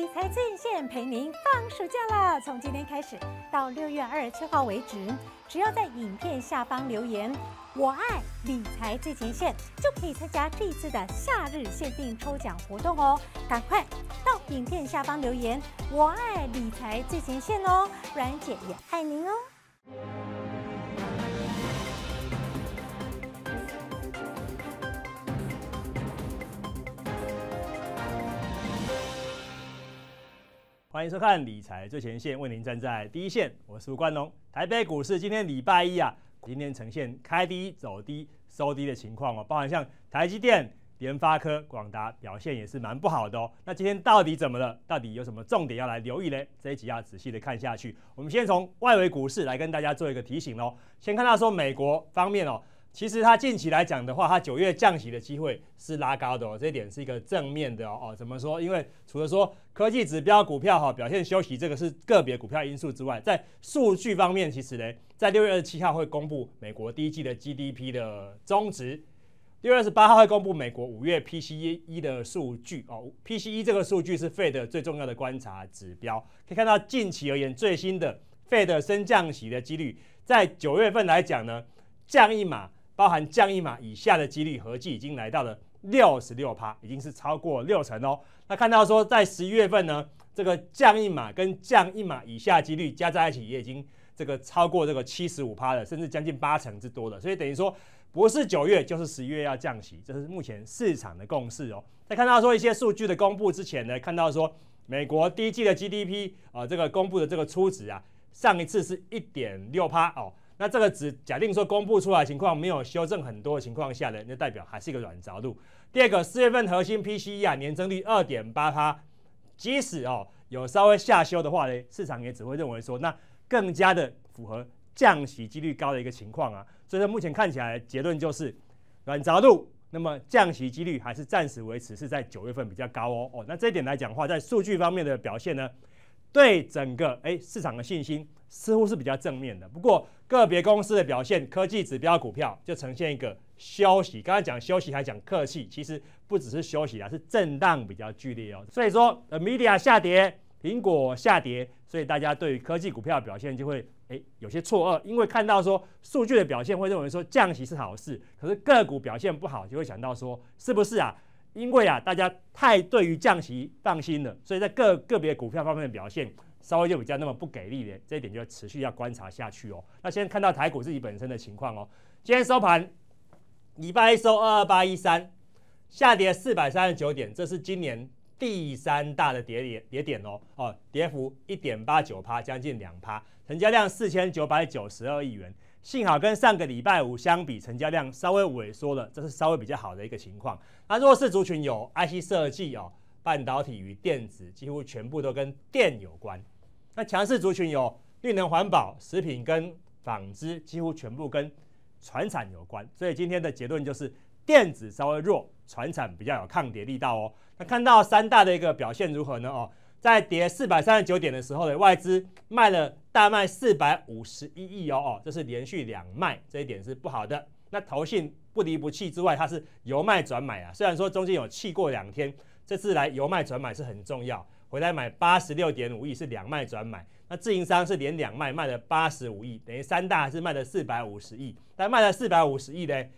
理财最前线陪您放暑假啦！从今天开始到六月二十七号为止，只要在影片下方留言“我爱理财最前线”，就可以参加这一次的夏日限定抽奖活动哦！赶快到影片下方留言“我爱理财最前线”哦，阮姐也爱您哦！欢迎收看《理财最前线》，为您站在第一线，我是吴冠龙。台北股市今天礼拜一啊，今天呈现开低走低收低的情况哦，包含像台积电、联发科、广达表现也是蛮不好的哦。那今天到底怎么了？到底有什么重点要来留意呢？这一集要仔细的看下去。我们先从外围股市来跟大家做一个提醒哦。先看到说美国方面哦。其实它近期来讲的话，它九月降息的机会是拉高的哦，这点是一个正面的哦。怎么说？因为除了说科技指标股票哈表现休息，这个是个别股票因素之外，在数据方面，其实呢，在六月二十七号会公布美国第一季的 GDP 的中值，六月二十八号会公布美国五月 PCE 的数据哦。PCE 这个数据是 Fed 最重要的观察指标，可以看到近期而言，最新的 Fed 升降息的几率，在九月份来讲呢，降一码。包含降一码以下的几率合计已经来到了六十六趴，已经是超过六成哦。那看到说在十一月份呢，这个降一码跟降一码以下几率加在一起也已经这个超过这个七十五趴了，甚至将近八成之多了。所以等于说不是九月就是十一月要降息，这是目前市场的共识哦。在看到说一些数据的公布之前呢，看到说美国第一季的 GDP 啊这个公布的这个初值啊，上一次是一点六趴哦。那这个只假定说公布出来情况没有修正很多的情况下呢，那代表还是一个软着陆。第二个，四月份核心 PCE 啊，年增率二点八，它即使哦有稍微下修的话呢，市场也只会认为说，那更加的符合降息几率高的一个情况啊。所以目前看起来结论就是软着陆，那么降息几率还是暂时维持是在九月份比较高哦。哦，那这一点来讲话，在数据方面的表现呢，对整个哎市场的信心似乎是比较正面的。不过，个别公司的表现，科技指标股票就呈现一个休息。刚才讲休息，还讲客气，其实不只是休息啊，是震荡比较剧烈哦。所以说，Media 下跌，苹果下跌，所以大家对于科技股票表现就会诶有些错愕，因为看到说数据的表现，会认为说降息是好事，可是个股表现不好，就会想到说是不是啊？因为啊，大家太对于降息放心了，所以在个个别股票方面的表现。稍微就比较那么不给力的，这一点就持续要观察下去哦。那先看到台股自己本身的情况哦，今天收盘，礼拜收二八一三，下跌四百三十九点，这是今年第三大的跌点跌点哦。哦，跌幅一点八九%，趴将近两趴，成交量四千九百九十二亿元。幸好跟上个礼拜五相比，成交量稍微萎缩了，这是稍微比较好的一个情况。那弱势族群有 IC 设计哦，半导体与电子几乎全部都跟电有关。那强势族群有绿能环保、食品跟纺织，几乎全部跟船产有关。所以今天的结论就是，电子稍微弱，船产比较有抗跌力道哦。那看到三大的一个表现如何呢？哦，在跌四百三十九点的时候呢，外资卖了大卖四百五十一亿哦哦，这是连续两卖，这一点是不好的。那投信不离不弃之外，它是由卖转买啊，虽然说中间有弃过两天，这次来由卖转买是很重要。回来买八十六点五亿是两卖转买，那自营商是连两卖卖了八十五亿，等于三大是卖了四百五十亿，但卖了四百五十亿嘞，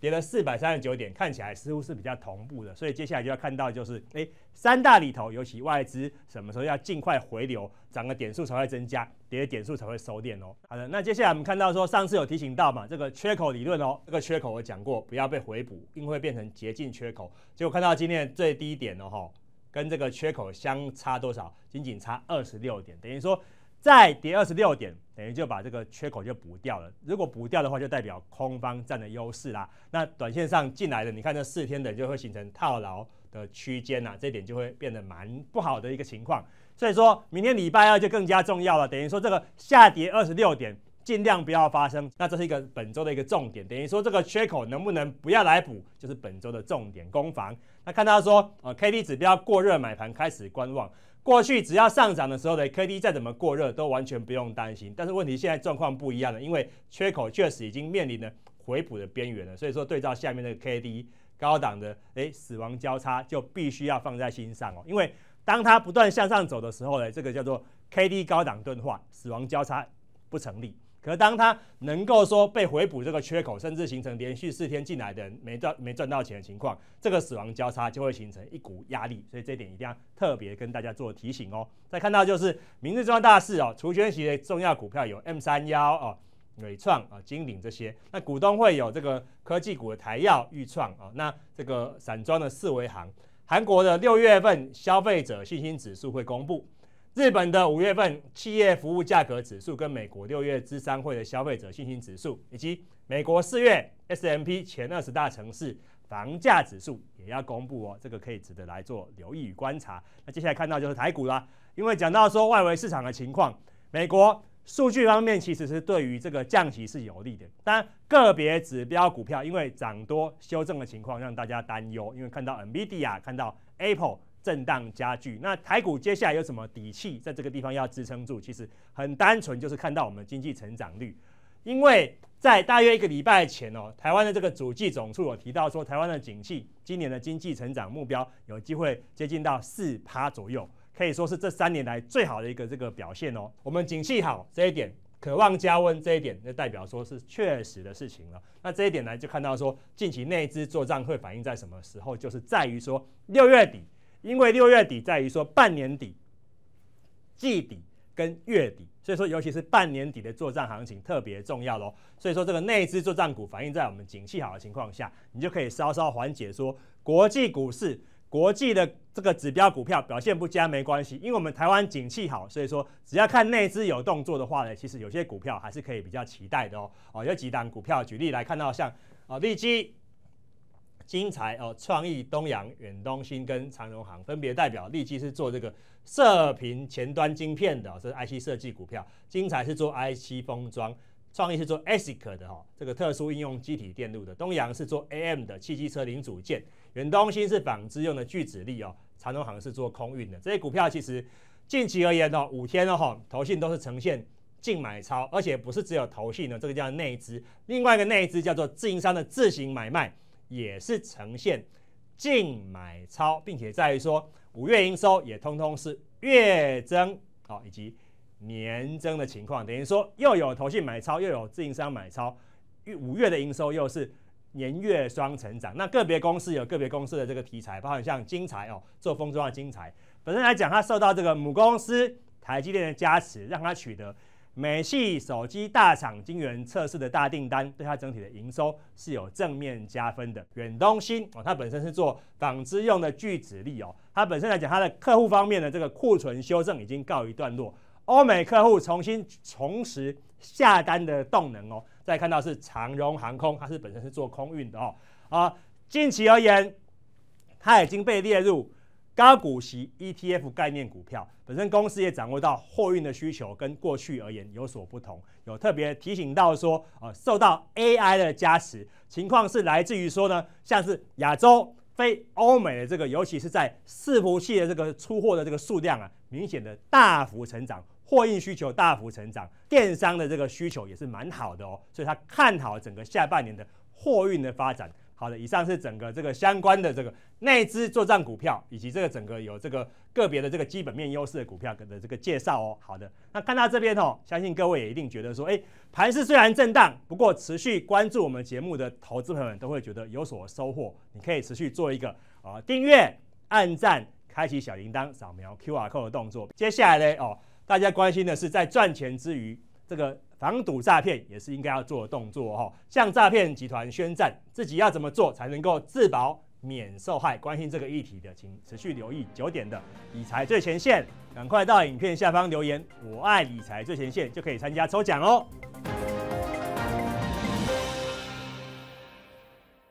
跌了四百三十九点，看起来似乎是比较同步的，所以接下来就要看到就是，哎，三大里头尤其外资什么时候要尽快回流，涨的点数才会增加，跌的点数才会收敛哦。好的，那接下来我们看到说上次有提醒到嘛，这个缺口理论哦，这个缺口我讲过，不要被回补，因为变成捷径缺口，结果看到今天最低点了哈。跟这个缺口相差多少？仅仅差二十六点，等于说再跌二十六点，等于就把这个缺口就补掉了。如果补掉的话，就代表空方占的优势啦。那短线上进来的，你看这四天的就会形成套牢的区间呐，这点就会变得蛮不好的一个情况。所以说明天礼拜二就更加重要了，等于说这个下跌二十六点。尽量不要发生，那这是一个本周的一个重点，等于说这个缺口能不能不要来补，就是本周的重点攻防。那看到说，呃，K D 指标过热，买盘开始观望。过去只要上涨的时候呢，K D 再怎么过热都完全不用担心。但是问题现在状况不一样了，因为缺口确实已经面临了回补的边缘了，所以说对照下面那个 K D 高档的诶死亡交叉就必须要放在心上哦，因为当它不断向上走的时候呢，这个叫做 K D 高档钝化，死亡交叉不成立。可当他能够说被回补这个缺口，甚至形成连续四天进来的人没赚没赚到钱的情况，这个死亡交叉就会形成一股压力，所以这点一定要特别跟大家做提醒哦。再看到就是明日重要大事哦，除权息的重要股票有 M 三幺哦、伟创啊、金鼎这些。那股东会有这个科技股的台药、裕创啊，那这个散装的四维行，韩国的六月份消费者信心指数会公布。日本的五月份企业服务价格指数跟美国六月之商会的消费者信心指数，以及美国四月 S M P 前二十大城市房价指数也要公布哦，这个可以值得来做留意与观察。那接下来看到就是台股啦，因为讲到说外围市场的情况，美国数据方面其实是对于这个降息是有利的，但个别指标股票因为涨多修正的情况让大家担忧，因为看到 N V D 啊，看到 Apple。震荡加剧，那台股接下来有什么底气在这个地方要支撑住？其实很单纯，就是看到我们经济成长率。因为在大约一个礼拜前哦，台湾的这个主计总处有提到说，台湾的景气今年的经济成长目标有机会接近到四趴左右，可以说是这三年来最好的一个这个表现哦。我们景气好这一点，渴望加温这一点，那代表说是确实的事情了。那这一点呢，就看到说近期内资做账会反映在什么时候？就是在于说六月底。因为六月底在于说半年底季底跟月底，所以说尤其是半年底的作战行情特别重要喽。所以说这个内资作战股反映在我们景气好的情况下，你就可以稍稍缓解说国际股市、国际的这个指标股票表现不佳没关系，因为我们台湾景气好，所以说只要看内资有动作的话呢，其实有些股票还是可以比较期待的哦。哦，有几档股票举例来看到像啊利基。金财哦，创意、东洋、远东新跟长荣行分别代表，立基是做这个射频前端晶片的啊，这是 IC 设计股票；精彩是做 IC 封装，创意是做 ASIC 的哈，这个特殊应用机体电路的；东洋是做 AM 的汽机车零组件，远东新是纺织用的聚酯粒哦，长荣行是做空运的。这些股票其实近期而言呢，五天哦，哈，信都是呈现净买超，而且不是只有投信的，这个叫内资，另外一个内资叫做自营商的自行买卖。也是呈现净买超，并且在于说，五月营收也通通是月增啊，以及年增的情况，等于说又有投信买超，又有自营商买超，五月的营收又是年月双成长。那个别公司有个别公司的这个题材，包括像晶材哦，做封装的晶材，本身来讲，它受到这个母公司台积电的加持，让它取得。美系手机大厂晶圆测试的大订单，对它整体的营收是有正面加分的。远东新哦，它本身是做纺织用的聚酯粒哦，它本身来讲，它的客户方面的这个库存修正已经告一段落。欧美客户重新重拾下单的动能哦，再看到是长荣航空，它是本身是做空运的哦。啊，近期而言，它已经被列入。高股息 ETF 概念股票本身，公司也掌握到货运的需求跟过去而言有所不同，有特别提醒到说，呃，受到 AI 的加持，情况是来自于说呢，像是亚洲非欧美的这个，尤其是在伺服器的这个出货的这个数量啊，明显的大幅成长，货运需求大幅成长，电商的这个需求也是蛮好的哦，所以他看好整个下半年的货运的发展。好的，以上是整个这个相关的这个内资作涨股票，以及这个整个有这个个别的这个基本面优势的股票的这个介绍哦。好的，那看到这边哦，相信各位也一定觉得说，哎，盘市虽然震荡，不过持续关注我们节目的投资朋友们都会觉得有所收获。你可以持续做一个啊订阅、按赞、开启小铃铛、扫描 Q R Code 的动作。接下来呢哦，大家关心的是在赚钱之余，这个。防赌诈骗也是应该要做动作哦，向诈骗集团宣战，自己要怎么做才能够自保免受害？关心这个议题的，请持续留意九点的《理财最前线》，赶快到影片下方留言“我爱理财最前线”，就可以参加抽奖哦。